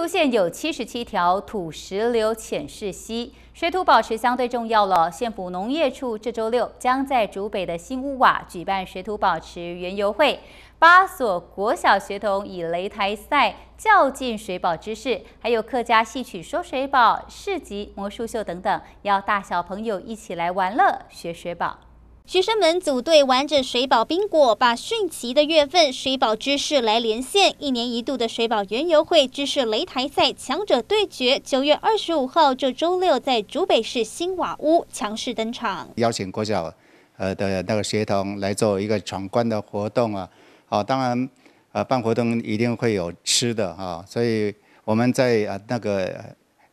竹县有七十七条土石流浅势溪，水土保持相对重要了。县府农业处这周六将在竹北的新屋瓦举办水土保持园游会，八所国小学童以擂台赛较劲水保知识，还有客家戏曲说水保、市集魔术秀等等，要大小朋友一起来玩乐学水保。学生们组队玩着水宝冰果，把汛期的月份水宝知识来连线。一年一度的水宝园游会知识擂台赛强者对决，九月二十五号，这周六在竹北市新瓦屋强势登场。邀请国小呃的那个学童来做一个闯关的活动啊，好，当然呃办活动一定会有吃的哈，所以我们在呃那个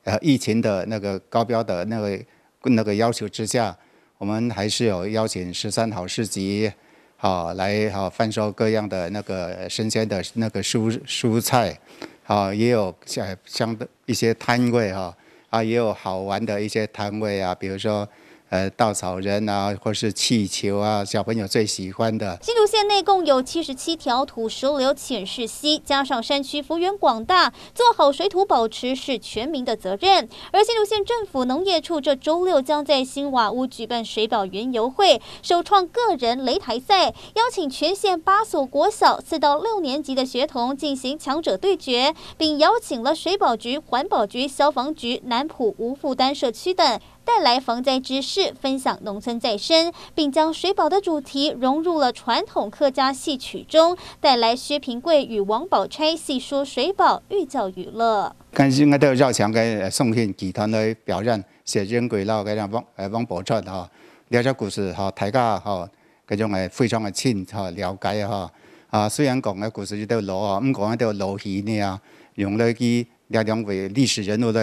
呃疫情的那个高标的那个那个要求之下。我们还是有邀请十三好市集，好来好贩售各样的那个生鲜的那个蔬蔬菜，好也有像像的一些摊位哈，啊，也有好玩的一些摊位啊，比如说。呃，稻草人啊，或是气球啊，小朋友最喜欢的。新竹县内共有七十七条土石流浅势溪，加上山区幅员广大，做好水土保持是全民的责任。而新竹县政府农业处这周六将在新瓦屋举办水保云游会，首创个人擂台赛，邀请全县八所国小四到六年级的学童进行强者对决，并邀请了水保局、环保局、消防局、南浦无负担社区等。带来防灾知识，分享农村再生，并将水保的主题融入了传统客家戏曲中。带来薛平贵与王宝钗戏说水保寓教于乐。我宋庆集团表演薛贵王王宝哈，故事哈，大家哈，种系非常亲哈了解哈啊。虽然讲嘅故事都老啊，唔讲老戏呢啊，用嚟两位历史人物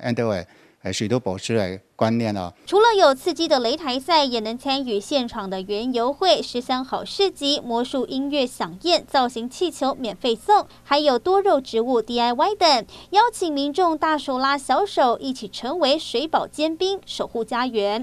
安都系。哎，许多保持的观念啊！除了有刺激的擂台赛，也能参与现场的园游会、十三好市集、魔术、音乐响宴、造型气球免费送，还有多肉植物 DIY 等，邀请民众大手拉小手，一起成为水保尖兵，守护家园。